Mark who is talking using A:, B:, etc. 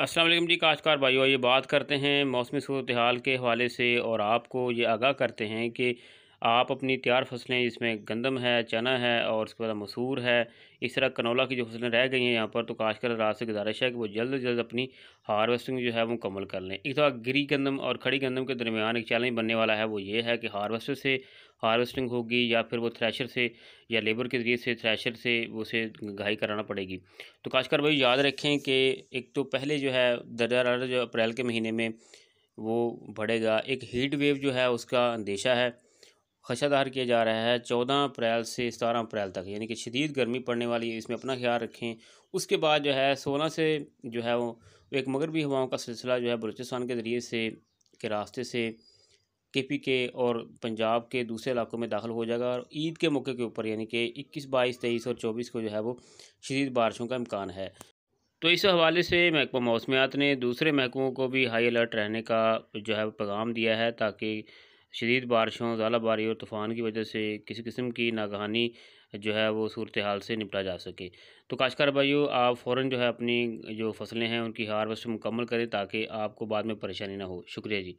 A: असलम जी काशकार भाइयों ये बात करते हैं मौसमी सूरत हाल के हवाले से और आपको ये आगाह करते हैं कि आप अपनी तैयार फसलें इसमें गंदम है चना है और उसके बाद मसूर है इस तरह कनोला की जो फसलें रह गई हैं यहाँ पर तो काशकर रात से गुजारिश है कि वो जल्द से जल्द अपनी हार्वेस्टिंग जो है वो मुकम्मल कर लें एक बार तो गिरी गंदम और खड़ी गंदम के दरमियान एक चैलेंज बनने वाला है वो ये है कि हारवेस्टर से हार्वेस्टिंग होगी या फिर वो थ्रेशर से या लेबर के ज़रिए से थ्रेशर से उसे गहाई कराना पड़ेगी तो काशकर भाई याद रखें कि एक तो पहले जो है दर्जा जो अप्रैल के महीने में वो बढ़ेगा एक हीट वेव जो है उसका अंदेशा है खशादार किया जा रहा है चौदह अप्रैल से सतारह अप्रैल तक यानी कि शदीद गर्मी पड़ने वाली है इसमें अपना ख्याल रखें उसके बाद जो है सोलह से जो है वो एक मगरबी हवाओं का सिलसिला जो है बलूचिस्तान के ज़रिए से के रास्ते से के पी के और पंजाब के दूसरे इलाकों में दाखिल हो जाएगा और ईद के मौके के ऊपर यानी कि इक्कीस बाईस तेईस और चौबीस को जो है वो शदीद बारिशों का इम्कान है तो इस हवाले से महकमा मौसमियात ने दूसरे महकमों को भी हाई अलर्ट रहने का जो है पैगाम दिया है ताकि शदीद बारिशों ज़ालाबारी और तूफ़ान की वजह से किसी किस्म की नागहानी जो है वो सूरत हाल से निपटा जा सके तो काशकार भाइयों आप फ़ौर जो है अपनी जो फसलें हैं उनकी हारवेस्ट मुकम्मल करें ताकि आपको बाद में परेशानी ना हो शुक्रिया जी